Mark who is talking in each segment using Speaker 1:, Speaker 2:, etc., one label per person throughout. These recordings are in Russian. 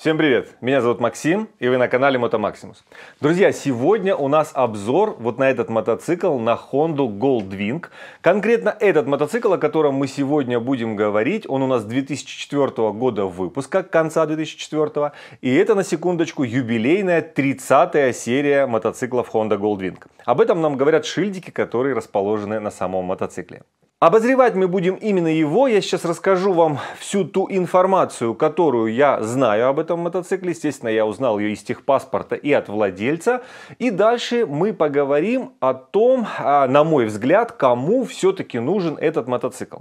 Speaker 1: Всем привет! Меня зовут Максим, и вы на канале Мотомаксимус. Друзья, сегодня у нас обзор вот на этот мотоцикл, на Honda Goldwing. Конкретно этот мотоцикл, о котором мы сегодня будем говорить, он у нас 2004 года выпуска, конца 2004. И это, на секундочку, юбилейная 30-я серия мотоциклов Honda Goldwing. Об этом нам говорят шильдики, которые расположены на самом мотоцикле. Обозревать мы будем именно его. Я сейчас расскажу вам всю ту информацию, которую я знаю об этом мотоцикле. Естественно, я узнал ее из техпаспорта и от владельца. И дальше мы поговорим о том, а, на мой взгляд, кому все-таки нужен этот мотоцикл.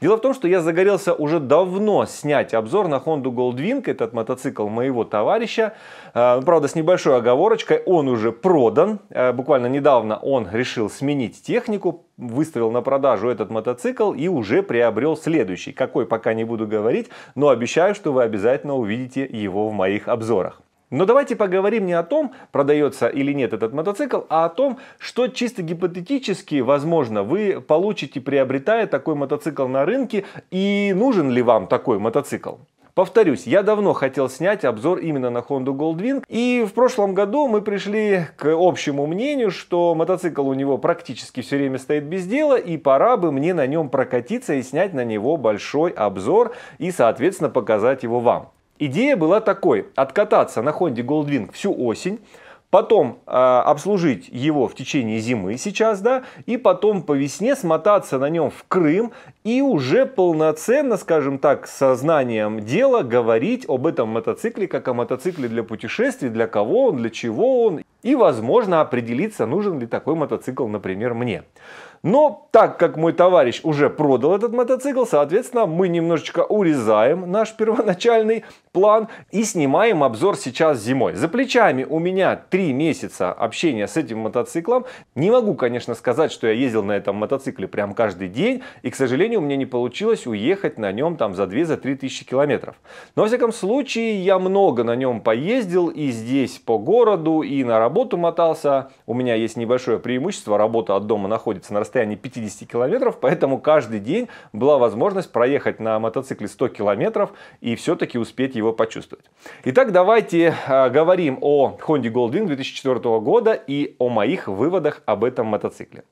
Speaker 1: Дело в том, что я загорелся уже давно снять обзор на Honda Goldwing, этот мотоцикл моего товарища. А, ну, правда, с небольшой оговорочкой, он уже продан. А, буквально недавно он решил сменить технику, выставил на продажу этот мотоцикл и уже приобрел следующий. Какой пока не буду говорить, но обещаю, что вы обязательно увидите его в моих обзорах. Но давайте поговорим не о том, продается или нет этот мотоцикл, а о том, что чисто гипотетически, возможно, вы получите, приобретая такой мотоцикл на рынке, и нужен ли вам такой мотоцикл. Повторюсь, я давно хотел снять обзор именно на Honda Goldwing, и в прошлом году мы пришли к общему мнению, что мотоцикл у него практически все время стоит без дела, и пора бы мне на нем прокатиться и снять на него большой обзор, и, соответственно, показать его вам. Идея была такой, откататься на Honda Goldwing всю осень, потом э, обслужить его в течение зимы сейчас, да, и потом по весне смотаться на нем в Крым и уже полноценно, скажем так, сознанием дела говорить об этом мотоцикле, как о мотоцикле для путешествий, для кого он, для чего он, и, возможно, определиться, нужен ли такой мотоцикл, например, мне. Но так как мой товарищ уже продал этот мотоцикл, соответственно, мы немножечко урезаем наш первоначальный план и снимаем обзор сейчас зимой. За плечами у меня три месяца общения с этим мотоциклом. Не могу, конечно, сказать, что я ездил на этом мотоцикле прям каждый день. И, к сожалению, у меня не получилось уехать на нем там за 2-3 тысячи километров. Но, во всяком случае, я много на нем поездил и здесь по городу, и на работу мотался. У меня есть небольшое преимущество. Работа от дома находится на расстоянии 50 километров, поэтому каждый день была возможность проехать на мотоцикле 100 километров и все-таки успеть его почувствовать. Итак, давайте а, говорим о Honda Goldwing 2004 года и о моих выводах об этом мотоцикле.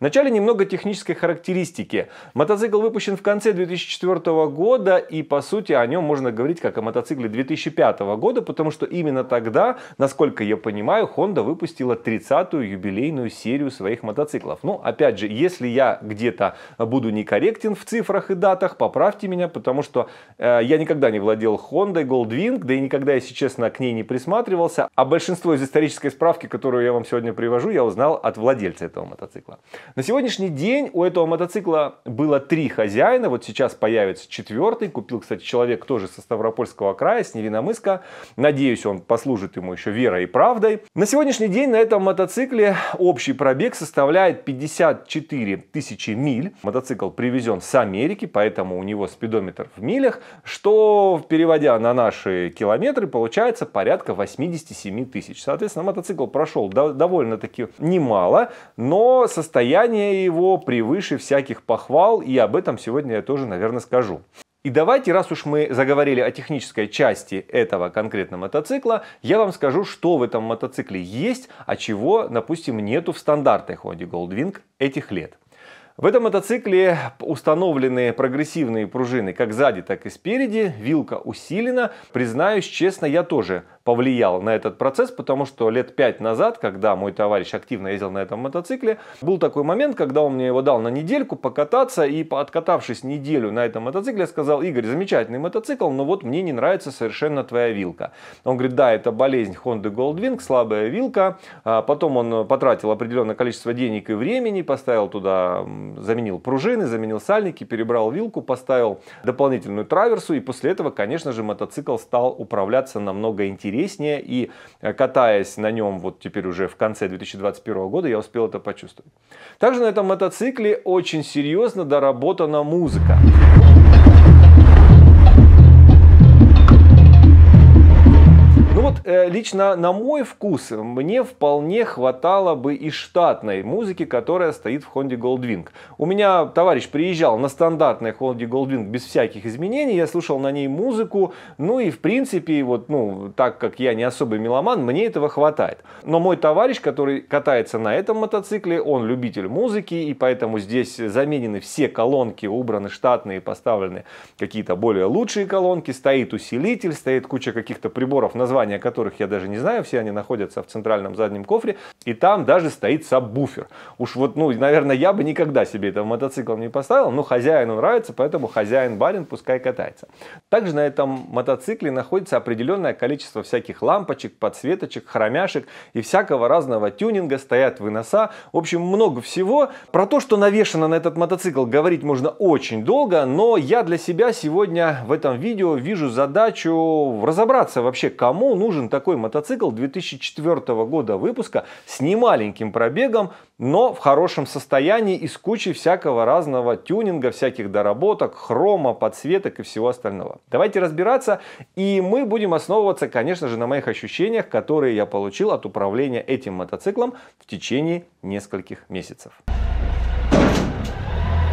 Speaker 1: Вначале немного технической характеристики. Мотоцикл выпущен в конце 2004 года и по сути о нем можно говорить как о мотоцикле 2005 года, потому что именно тогда, насколько я понимаю, Honda выпустила 30-ю юбилейную серию своих мотоциклов. Ну, опять же, если я где-то буду некорректен в цифрах и датах, поправьте меня, потому что э, я никогда не владел Honda Goldwing, да и никогда, если честно, к ней не присматривался, а большинство из исторической справки, которую я вам сегодня привожу, я узнал от владельца этого мотоцикла. На сегодняшний день у этого мотоцикла было три хозяина. Вот сейчас появится четвертый. Купил, кстати, человек тоже со Ставропольского края, с Невиномыска. Надеюсь, он послужит ему еще верой и правдой. На сегодняшний день на этом мотоцикле общий пробег составляет 54 тысячи миль. Мотоцикл привезен с Америки, поэтому у него спидометр в милях, что, переводя на наши километры, получается порядка 87 тысяч. Соответственно, мотоцикл прошел довольно-таки немало, но состояние Деяние его превыше всяких похвал, и об этом сегодня я тоже, наверное, скажу. И давайте, раз уж мы заговорили о технической части этого конкретного мотоцикла, я вам скажу, что в этом мотоцикле есть, а чего, допустим, нету в стандартной Honda Goldwing этих лет. В этом мотоцикле установлены прогрессивные пружины как сзади, так и спереди. Вилка усилена. Признаюсь честно, я тоже повлиял на этот процесс, потому что лет пять назад, когда мой товарищ активно ездил на этом мотоцикле, был такой момент, когда он мне его дал на недельку покататься, и откатавшись неделю на этом мотоцикле, я сказал, Игорь, замечательный мотоцикл, но вот мне не нравится совершенно твоя вилка. Он говорит, да, это болезнь Honda Goldwing, слабая вилка. А потом он потратил определенное количество денег и времени, поставил туда, заменил пружины, заменил сальники, перебрал вилку, поставил дополнительную траверсу, и после этого, конечно же, мотоцикл стал управляться намного интереснее песне, и э, катаясь на нем вот теперь уже в конце 2021 года, я успел это почувствовать. Также на этом мотоцикле очень серьезно доработана музыка. вот э, лично на мой вкус мне вполне хватало бы и штатной музыки, которая стоит в Honda Goldwing. У меня товарищ приезжал на стандартной Honda Goldwing без всяких изменений, я слушал на ней музыку, ну и в принципе, вот, ну, так как я не особый меломан, мне этого хватает. Но мой товарищ, который катается на этом мотоцикле, он любитель музыки, и поэтому здесь заменены все колонки, убраны штатные, поставлены какие-то более лучшие колонки, стоит усилитель, стоит куча каких-то приборов, названия которых я даже не знаю, все они находятся в центральном заднем кофре, и там даже стоит саббуфер. Уж вот, ну, наверное, я бы никогда себе этого мотоцикла не поставил, но хозяину нравится, поэтому хозяин барин пускай катается. Также на этом мотоцикле находится определенное количество всяких лампочек, подсветочек, хромяшек и всякого разного тюнинга, стоят выноса, в общем, много всего. Про то, что навешено на этот мотоцикл, говорить можно очень долго, но я для себя сегодня в этом видео вижу задачу разобраться вообще, кому нужно нужен такой мотоцикл 2004 года выпуска с немаленьким пробегом, но в хорошем состоянии и с кучей всякого разного тюнинга, всяких доработок, хрома, подсветок и всего остального. Давайте разбираться, и мы будем основываться, конечно же, на моих ощущениях, которые я получил от управления этим мотоциклом в течение нескольких месяцев.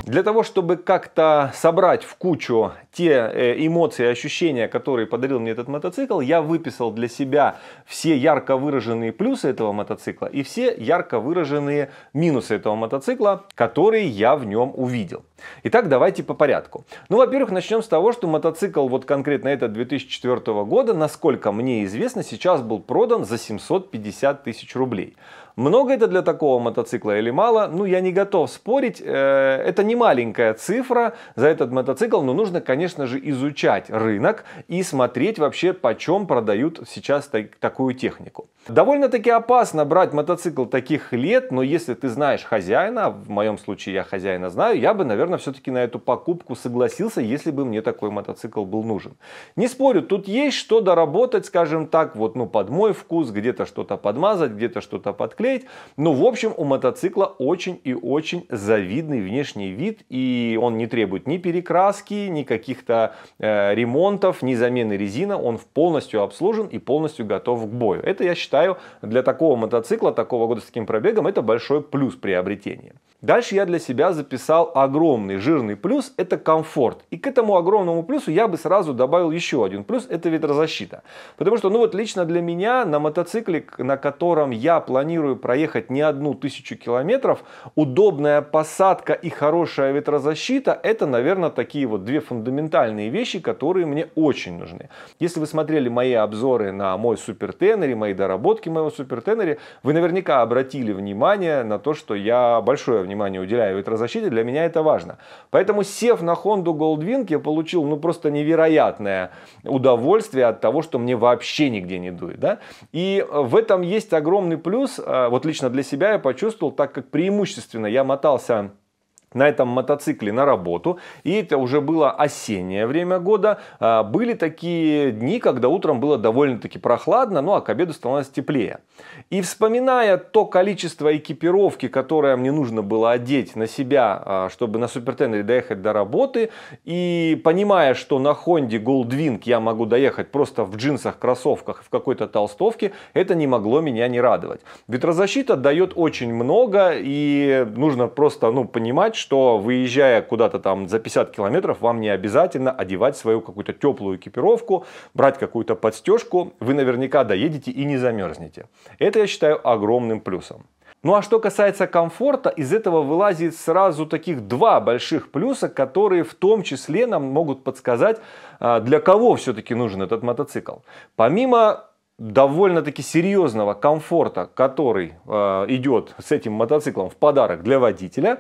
Speaker 1: Для того, чтобы как-то собрать в кучу те э, эмоции и ощущения, которые подарил мне этот мотоцикл, я выписал для себя все ярко выраженные плюсы этого мотоцикла и все ярко выраженные минусы этого мотоцикла, которые я в нем увидел. Итак, давайте по порядку. Ну, во-первых, начнем с того, что мотоцикл вот конкретно этот 2004 года, насколько мне известно, сейчас был продан за 750 тысяч рублей. Много это для такого мотоцикла или мало? Ну, я не готов спорить. Э, это не маленькая цифра за этот мотоцикл, но ну, нужно, конечно же, изучать рынок и смотреть вообще, почем продают сейчас такую технику. Довольно-таки опасно брать мотоцикл таких лет, но если ты знаешь хозяина, а в моем случае я хозяина знаю, я бы, наверное, все-таки на эту покупку согласился, если бы мне такой мотоцикл был нужен. Не спорю, тут есть что доработать, скажем так, вот ну под мой вкус, где-то что-то подмазать, где-то что-то подклеить, представляете. Ну, в общем, у мотоцикла очень и очень завидный внешний вид, и он не требует ни перекраски, ни каких-то э, ремонтов, ни замены резина. Он полностью обслужен и полностью готов к бою. Это, я считаю, для такого мотоцикла, такого года с таким пробегом, это большой плюс приобретения. Дальше я для себя записал огромный жирный плюс – это комфорт. И к этому огромному плюсу я бы сразу добавил еще один плюс – это ветрозащита. Потому что, ну вот лично для меня на мотоцикле, на котором я планирую проехать не одну тысячу километров, удобная посадка и хорошая ветрозащита – это, наверное, такие вот две фундаментальные вещи, которые мне очень нужны. Если вы смотрели мои обзоры на мой супертенере, мои доработки моего супертенере, вы наверняка обратили внимание на то, что я большое внимание уделяю ветрозащите, для меня это важно. Поэтому, сев на Honda Goldwing, я получил ну просто невероятное удовольствие от того, что мне вообще нигде не дует. Да? И э, в этом есть огромный плюс э, вот лично для себя я почувствовал, так как преимущественно я мотался на этом мотоцикле на работу, и это уже было осеннее время года, а, были такие дни, когда утром было довольно-таки прохладно, ну а к обеду становилось теплее. И вспоминая то количество экипировки, которое мне нужно было одеть на себя, а, чтобы на супертендере доехать до работы, и понимая, что на Хонде Goldwing я могу доехать просто в джинсах, кроссовках, в какой-то толстовке, это не могло меня не радовать. Ветрозащита дает очень много, и нужно просто ну, понимать, что выезжая куда-то там за 50 километров, вам не обязательно одевать свою какую-то теплую экипировку, брать какую-то подстежку. Вы наверняка доедете и не замерзнете. Это я считаю огромным плюсом. Ну а что касается комфорта, из этого вылазит сразу таких два больших плюса, которые в том числе нам могут подсказать, а, для кого все-таки нужен этот мотоцикл. Помимо довольно-таки серьезного комфорта, который э, а, идет с этим мотоциклом в подарок для водителя,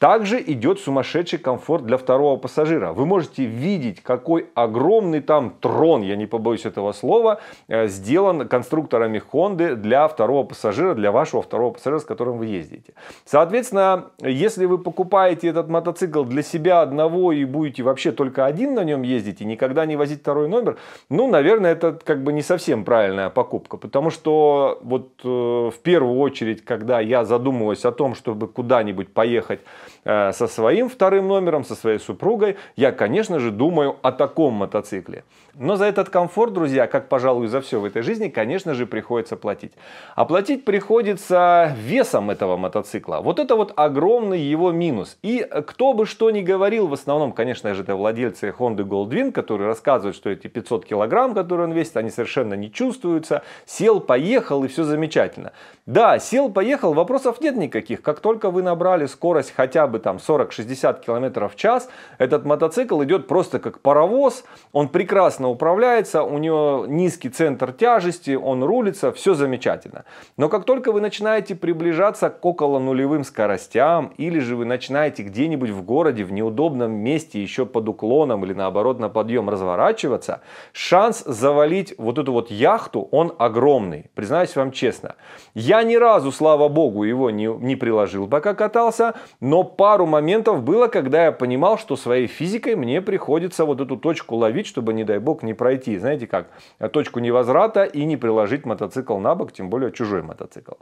Speaker 1: также идет сумасшедший комфорт для второго пассажира. Вы можете видеть, какой огромный там трон, я не побоюсь этого слова, э, сделан конструкторами Honda для второго пассажира, для вашего второго пассажира, с которым вы ездите. Соответственно, если вы покупаете этот мотоцикл для себя одного и будете вообще только один на нем ездить и никогда не возить второй номер, ну, наверное, это как бы не совсем правильная покупка, потому что вот э, в первую очередь, когда я задумываюсь о том, чтобы куда-нибудь поехать Э, со своим вторым номером, со своей супругой, я, конечно же, думаю о таком мотоцикле. Но за этот комфорт, друзья, как, пожалуй, за все в этой жизни, конечно же, приходится платить. А платить приходится весом этого мотоцикла. Вот это вот огромный его минус. И кто бы что ни говорил, в основном, конечно же, это владельцы Honda Goldwing, которые рассказывают, что эти 500 килограмм, которые он весит, они совершенно не чувствуются. Сел, поехал, и все замечательно. Да, сел, поехал, вопросов нет никаких. Как только вы набрали скорость хотя бы там 40-60 км в час, этот мотоцикл идет просто как паровоз, он прекрасно управляется, у него низкий центр тяжести, он рулится, все замечательно. Но как только вы начинаете приближаться к около нулевым скоростям, или же вы начинаете где-нибудь в городе в неудобном месте еще под уклоном или наоборот на подъем разворачиваться, шанс завалить вот эту вот яхту, он огромный, признаюсь вам честно. Я ни разу, слава богу, его не, не приложил, пока катался, но пару моментов было, когда я понимал, что своей физикой мне приходится вот эту точку ловить, чтобы, не дай бог, не пройти. Знаете как? А точку невозврата и не приложить мотоцикл на бок, тем более чужой мотоцикл.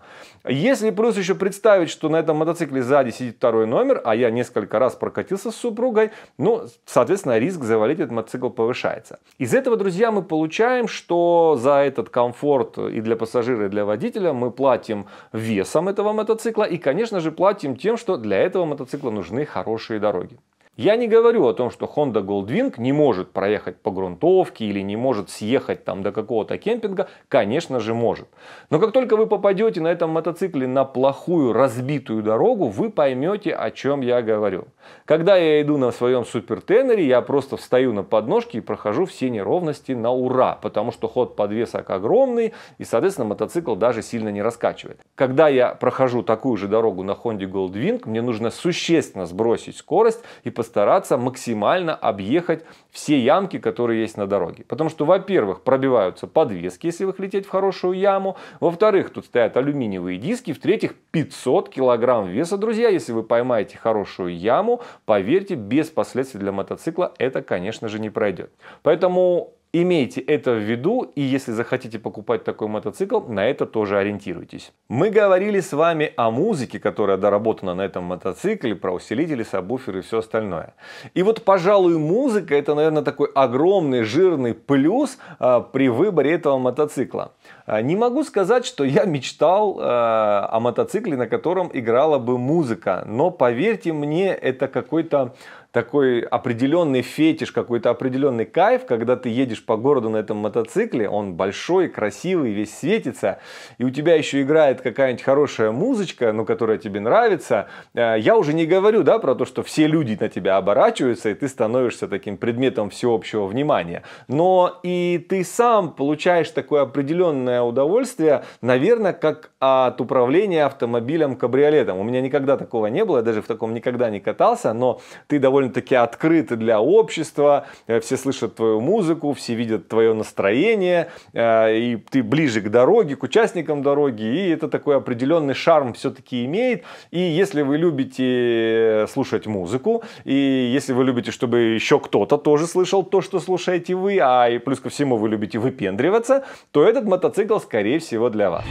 Speaker 1: Если плюс еще представить, что на этом мотоцикле сзади сидит второй номер, а я несколько раз прокатился с супругой, ну, соответственно, риск завалить этот мотоцикл повышается. Из этого, друзья, мы получаем, что за этот комфорт и для пассажира, и для водителя мы платим весом этого мотоцикла и, конечно же, платим тем, что для этого мотоцикла мотоцикла нужны хорошие дороги. Я не говорю о том, что Honda Goldwing не может проехать по грунтовке или не может съехать там до какого-то кемпинга. Конечно же может. Но как только вы попадете на этом мотоцикле на плохую разбитую дорогу, вы поймете, о чем я говорю. Когда я иду на своем супертенере, я просто встаю на подножки и прохожу все неровности на ура, потому что ход подвесок огромный и, соответственно, мотоцикл даже сильно не раскачивает. Когда я прохожу такую же дорогу на Honda Goldwing, мне нужно существенно сбросить скорость и посмотреть стараться максимально объехать все ямки, которые есть на дороге. Потому что, во-первых, пробиваются подвески, если вы лететь в хорошую яму. Во-вторых, тут стоят алюминиевые диски. В-третьих, 500 килограмм веса, друзья. Если вы поймаете хорошую яму, поверьте, без последствий для мотоцикла это, конечно же, не пройдет. Поэтому Имейте это в виду, и если захотите покупать такой мотоцикл, на это тоже ориентируйтесь. Мы говорили с вами о музыке, которая доработана на этом мотоцикле, про усилители, сабвуферы и все остальное. И вот, пожалуй, музыка это, наверное, такой огромный жирный плюс э, при выборе этого мотоцикла. А, не могу сказать, что я мечтал э, о мотоцикле, на котором играла бы музыка, но поверьте мне, это какой-то такой определенный фетиш, какой-то определенный кайф, когда ты едешь по городу на этом мотоцикле, он большой, красивый, весь светится, и у тебя еще играет какая-нибудь хорошая музычка, ну, которая тебе нравится. Э, я уже не говорю, да, про то, что все люди на тебя оборачиваются, и ты становишься таким предметом всеобщего внимания. Но и ты сам получаешь такое определенное удовольствие, наверное, как от управления автомобилем кабриолетом. У меня никогда такого не было, я даже в таком никогда не катался, но ты довольно довольно-таки открыты для общества, э, все слышат твою музыку, все видят твое настроение, э, и ты ближе к дороге, к участникам дороги, и это такой определенный шарм все-таки имеет. И если вы любите э, слушать музыку, и если вы любите, чтобы еще кто-то тоже слышал то, что слушаете вы, а и плюс ко всему вы любите выпендриваться, то этот мотоцикл, скорее всего, для вас.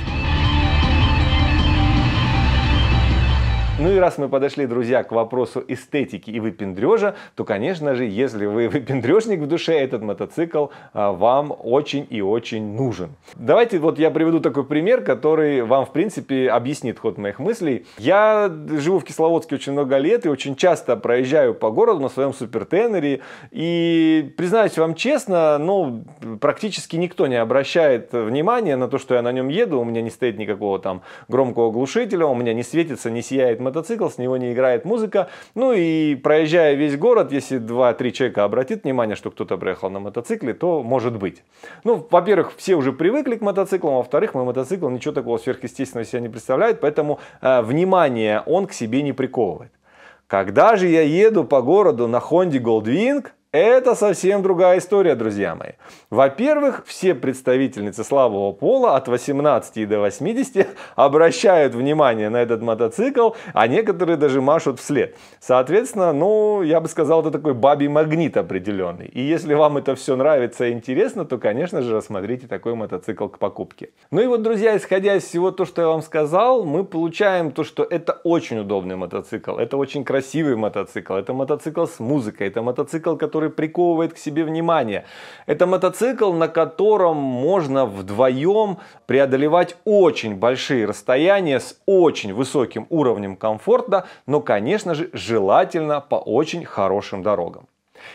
Speaker 1: Ну и раз мы подошли, друзья, к вопросу эстетики и выпендрежа, то, конечно же, если вы выпендрежник в душе, этот мотоцикл а, вам очень и очень нужен. Давайте вот я приведу такой пример, который вам, в принципе, объяснит ход моих мыслей. Я живу в Кисловодске очень много лет и очень часто проезжаю по городу на своем супертенере. И, признаюсь вам честно, ну, практически никто не обращает внимания на то, что я на нем еду. У меня не стоит никакого там громкого глушителя, у меня не светится, не сияет мотоцикл, с него не играет музыка. Ну и проезжая весь город, если 2-3 человека обратит внимание, что кто-то проехал на мотоцикле, то может быть. Ну, во-первых, все уже привыкли к мотоциклам, а во-вторых, мой мотоцикл ничего такого сверхъестественного себя не представляет, поэтому э, внимание он к себе не приковывает. Когда же я еду по городу на Honda Goldwing, это совсем другая история, друзья мои. Во-первых, все представительницы слабого пола от 18 до 80 обращают внимание на этот мотоцикл, а некоторые даже машут вслед. Соответственно, ну, я бы сказал, это такой бабий магнит определенный. И если вам это все нравится и интересно, то, конечно же, рассмотрите такой мотоцикл к покупке. Ну и вот, друзья, исходя из всего то, что я вам сказал, мы получаем то, что это очень удобный мотоцикл, это очень красивый мотоцикл, это мотоцикл с музыкой, это мотоцикл, который который приковывает к себе внимание. Это мотоцикл, на котором можно вдвоем преодолевать очень большие расстояния с очень высоким уровнем комфорта, но, конечно же, желательно по очень хорошим дорогам.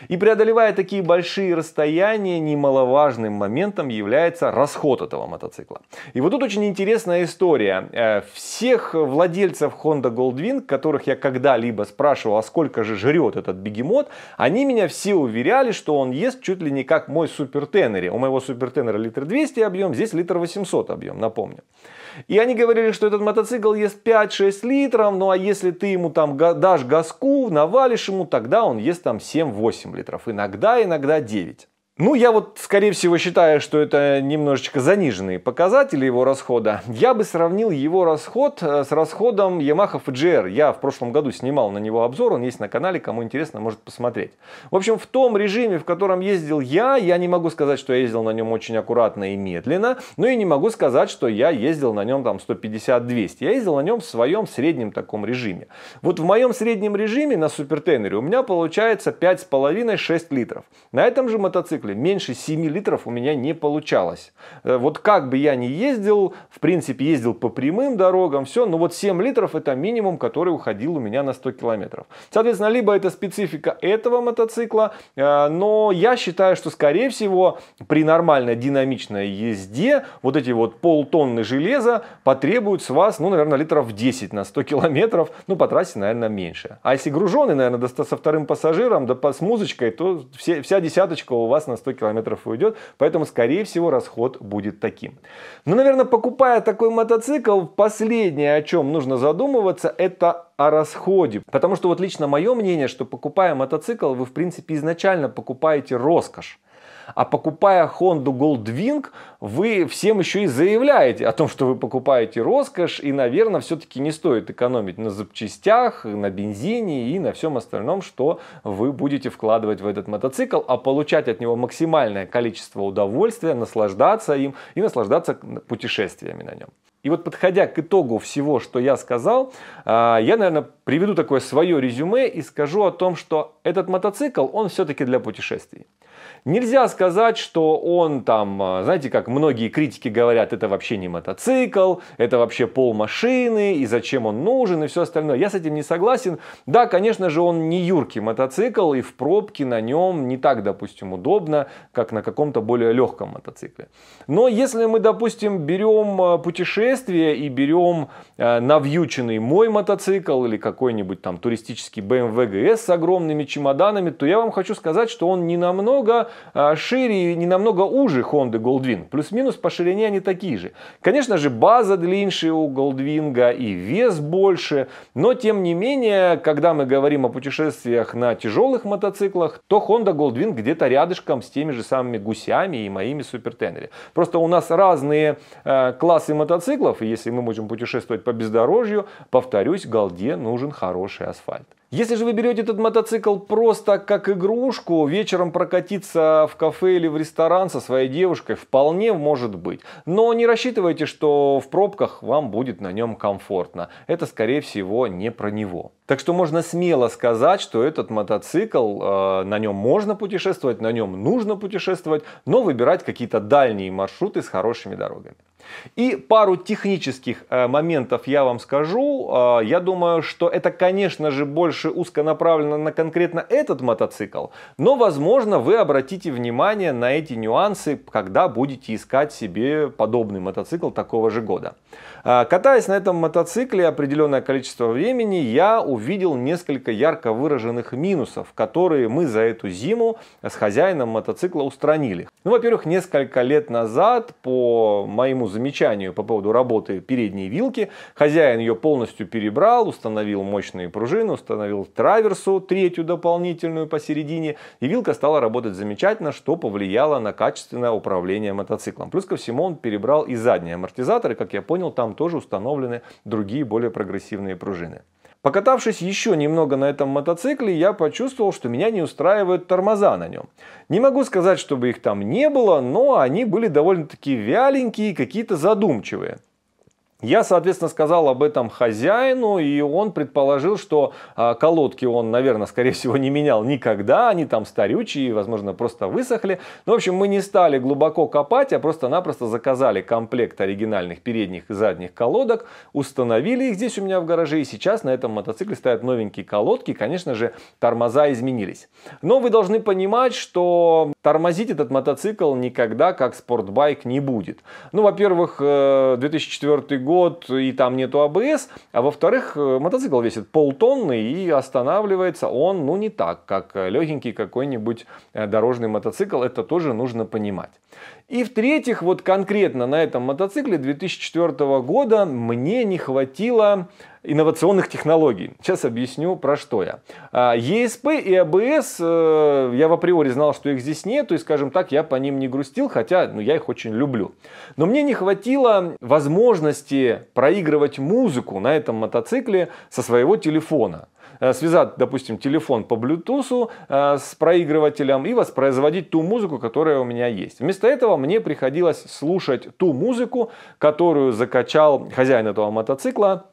Speaker 1: И преодолевая такие большие расстояния, немаловажным моментом является расход этого мотоцикла. И вот тут очень интересная история. Э, всех владельцев Honda Goldwing, которых я когда-либо спрашивал, а сколько же жрет этот бегемот, они меня все уверяли, что он ест чуть ли не как мой супертеннере. У моего супертеннера литр 200 объем, здесь литр 800 объем, напомню. И они говорили, что этот мотоцикл ест 5-6 литров, ну а если ты ему там дашь газку, навалишь ему, тогда он ест там 7-8 8 литров, иногда, иногда 9. Ну, я вот, скорее всего, считаю, что это немножечко заниженные показатели его расхода. Я бы сравнил его расход э, с расходом Yamaha FGR. Я в прошлом году снимал на него обзор, он есть на канале, кому интересно, может посмотреть. В общем, в том режиме, в котором ездил я, я не могу сказать, что я ездил на нем очень аккуратно и медленно, но и не могу сказать, что я ездил на нем там 150-200. Я ездил на нем в своем среднем таком режиме. Вот в моем среднем режиме на супертенере у меня получается 5,5-6 литров. На этом же мотоцикле мотоцикле меньше 7 литров у меня не получалось. Э, вот как бы я ни ездил, в принципе, ездил по прямым дорогам, все, но вот 7 литров это минимум, который уходил у меня на 100 километров. Соответственно, либо это специфика этого мотоцикла, э, но я считаю, что, скорее всего, при нормальной динамичной езде вот эти вот полтонны железа потребуют с вас, ну, наверное, литров 10 на 100 километров, ну, по трассе, наверное, меньше. А если груженый, наверное, со вторым пассажиром, да с музычкой, то вся десяточка у вас на на 100 километров уйдет, поэтому, скорее всего, расход будет таким. Но, ну, наверное, покупая такой мотоцикл, последнее, о чем нужно задумываться, это о расходе. Потому что вот лично мое мнение, что покупая мотоцикл, вы, в принципе, изначально покупаете роскошь. А покупая Honda Goldwing, вы всем еще и заявляете о том, что вы покупаете роскошь, и, наверное, все-таки не стоит экономить на запчастях, на бензине и на всем остальном, что вы будете вкладывать в этот мотоцикл, а получать от него максимальное количество удовольствия, наслаждаться им и наслаждаться путешествиями на нем. И вот подходя к итогу всего, что я сказал, а, я, наверное, приведу такое свое резюме и скажу о том, что этот мотоцикл, он все-таки для путешествий. Нельзя сказать, что он там, а, знаете, как многие критики говорят, это вообще не мотоцикл, это вообще пол машины, и зачем он нужен, и все остальное. Я с этим не согласен. Да, конечно же, он не юркий мотоцикл, и в пробке на нем не так, допустим, удобно, как на каком-то более легком мотоцикле. Но если мы, допустим, берем а, путешествие и берем а, навьюченный мой мотоцикл или какой-нибудь там туристический BMW GS эм с огромными чемоданами, то я вам хочу сказать, что он не намного Э, шире и не намного уже Honda Goldwing. Плюс-минус по ширине они такие же. Конечно же, база длиннее у Goldwing и вес больше, но тем не менее, когда мы говорим о путешествиях на тяжелых мотоциклах, то Honda Goldwing где-то рядышком с теми же самыми гусями и моими супертенери. Просто у нас разные э, классы мотоциклов, и если мы можем путешествовать по бездорожью, повторюсь, Голде нужен хороший асфальт. Если же вы берете этот мотоцикл просто как игрушку, вечером прокатиться в кафе или в ресторан со своей девушкой вполне может быть. Но не рассчитывайте, что в пробках вам будет на нем комфортно. Это, скорее всего, не про него. Так что можно смело сказать, что этот мотоцикл, э, на нем можно путешествовать, на нем нужно путешествовать, но выбирать какие-то дальние маршруты с хорошими дорогами. И пару технических э, моментов я вам скажу. Э, я думаю, что это, конечно же, больше узко направлено на конкретно этот мотоцикл, но, возможно, вы обратите внимание на эти нюансы, когда будете искать себе подобный мотоцикл такого же года. Э, катаясь на этом мотоцикле определенное количество времени, я увидел несколько ярко выраженных минусов, которые мы за эту зиму с хозяином мотоцикла устранили. Ну, во-первых, несколько лет назад по моему замечанию по поводу работы передней вилки. Хозяин ее полностью перебрал, установил мощные пружины, установил траверсу, третью дополнительную посередине. И вилка стала работать замечательно, что повлияло на качественное управление мотоциклом. Плюс ко всему он перебрал и задние амортизаторы. Как я понял, там тоже установлены другие более прогрессивные пружины. Покатавшись еще немного на этом мотоцикле, я почувствовал, что меня не устраивают тормоза на нем. Не могу сказать, чтобы их там не было, но они были довольно-таки вяленькие и какие-то задумчивые. Я, соответственно, сказал об этом хозяину, и он предположил, что а, колодки он, наверное, скорее всего, не менял никогда, они там старючие, возможно, просто высохли. Ну, в общем, мы не стали глубоко копать, а просто-напросто заказали комплект оригинальных передних и задних колодок, установили их здесь у меня в гараже, и сейчас на этом мотоцикле стоят новенькие колодки, конечно же, тормоза изменились. Но вы должны понимать, что тормозить этот мотоцикл никогда как спортбайк не будет. Ну, во-первых, 2004 э, год, и там нету АБС, а во-вторых, э, мотоцикл весит полтонны, и останавливается он, ну, не так, как легенький какой-нибудь э, дорожный мотоцикл, это тоже нужно понимать. И в-третьих, вот конкретно на этом мотоцикле 2004 года мне не хватило инновационных технологий. Сейчас объясню, про что я. А, ЕСП и АБС, э, я в априори знал, что их здесь нет, и, скажем так, я по ним не грустил, хотя ну, я их очень люблю. Но мне не хватило возможности проигрывать музыку на этом мотоцикле со своего телефона э, связать, допустим, телефон по Bluetooth э, с проигрывателем и воспроизводить ту музыку, которая у меня есть. Вместо этого мне приходилось слушать ту музыку, которую закачал хозяин этого мотоцикла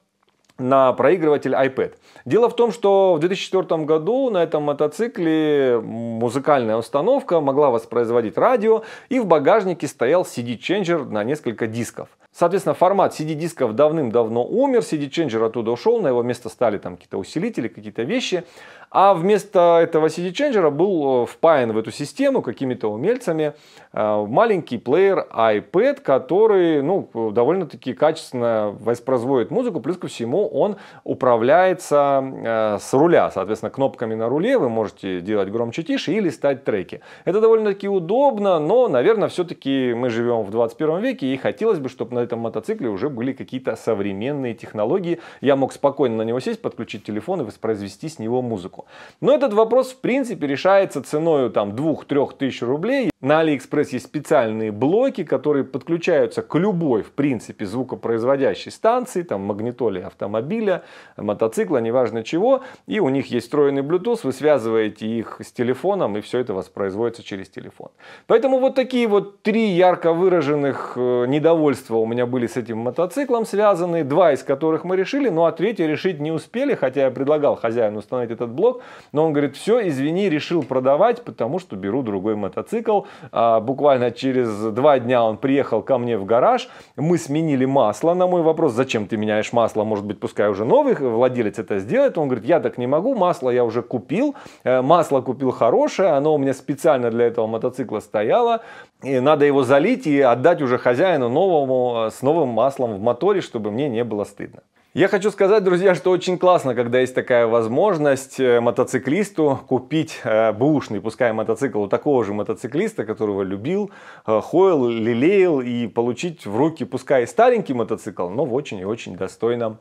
Speaker 1: на проигрыватель iPad. Дело в том, что в 2004 году на этом мотоцикле музыкальная установка могла воспроизводить радио, и в багажнике стоял CD-ченджер на несколько дисков. Соответственно, формат CD-дисков давным-давно умер, CD-ченджер оттуда ушел, на его место стали там какие-то усилители, какие-то вещи. А вместо этого CD-ченджера был э, впаян в эту систему какими-то умельцами э, маленький плеер iPad, который ну, довольно-таки качественно воспроизводит музыку, плюс ко всему он управляется э, с руля. Соответственно, кнопками на руле вы можете делать громче, тише или стать треки. Это довольно-таки удобно, но, наверное, все-таки мы живем в 21 веке и хотелось бы, чтобы на этом мотоцикле уже были какие-то современные технологии. Я мог спокойно на него сесть, подключить телефон и воспроизвести с него музыку. Но этот вопрос, в принципе, решается ценой там 2-3 тысяч рублей. На Алиэкспресс есть специальные блоки, которые подключаются к любой, в принципе, звукопроизводящей станции, там магнитоле автомобиля, мотоцикла, неважно чего. И у них есть встроенный Bluetooth, вы связываете их с телефоном, и все это воспроизводится через телефон. Поэтому вот такие вот три ярко выраженных э, недовольства у меня были с этим мотоциклом связаны, два из которых мы решили, ну а третий решить не успели, хотя я предлагал хозяину установить этот блок, но он говорит, все, извини, решил продавать, потому что беру другой мотоцикл, а, буквально через два дня он приехал ко мне в гараж, мы сменили масло на мой вопрос, зачем ты меняешь масло, может быть, пускай уже новый владелец это сделает. Он говорит, я так не могу, масло я уже купил, э, масло купил хорошее, оно у меня специально для этого мотоцикла стояло, и надо его залить и отдать уже хозяину новому, э, с новым маслом в моторе, чтобы мне не было стыдно. Я хочу сказать, друзья, что очень классно, когда есть такая возможность э, мотоциклисту купить э, бушный, пускай мотоцикл у такого же мотоциклиста, которого любил, э, хоил, лелеял, и получить в руки, пускай старенький мотоцикл, но в очень и очень достойном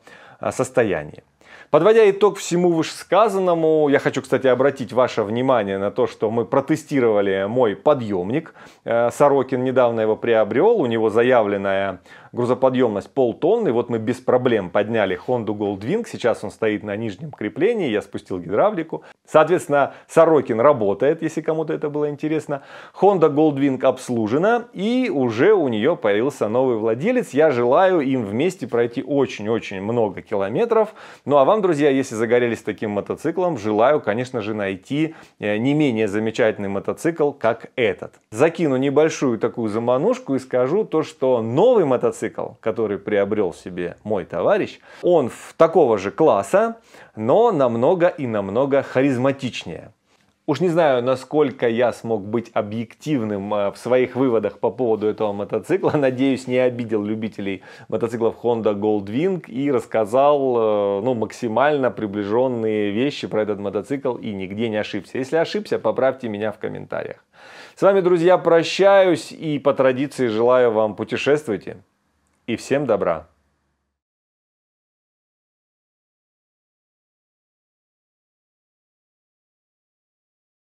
Speaker 1: состоянии. Подводя итог всему вышесказанному, я хочу, кстати, обратить ваше внимание на то, что мы протестировали мой подъемник. Сорокин недавно его приобрел, у него заявленная грузоподъемность полтонны. Вот мы без проблем подняли Honda Goldwing. Сейчас он стоит на нижнем креплении. Я спустил гидравлику. Соответственно, Сорокин работает, если кому-то это было интересно. Honda Goldwing обслужена. И уже у нее появился новый владелец. Я желаю им вместе пройти очень-очень много километров. Ну а вам, друзья, если загорелись таким мотоциклом, желаю, конечно же, найти э, не менее замечательный мотоцикл, как этот. Закину небольшую такую заманушку и скажу то, что новый мотоцикл мотоцикл, который приобрел себе мой товарищ, он в такого же класса, но намного и намного харизматичнее. Уж не знаю, насколько я смог быть объективным э, в своих выводах по поводу этого мотоцикла. Надеюсь, не обидел любителей мотоциклов Honda Goldwing и рассказал э, ну, максимально приближенные вещи про этот мотоцикл и нигде не ошибся. Если ошибся, поправьте меня в комментариях. С вами, друзья, прощаюсь и по традиции желаю вам путешествуйте, и всем добра!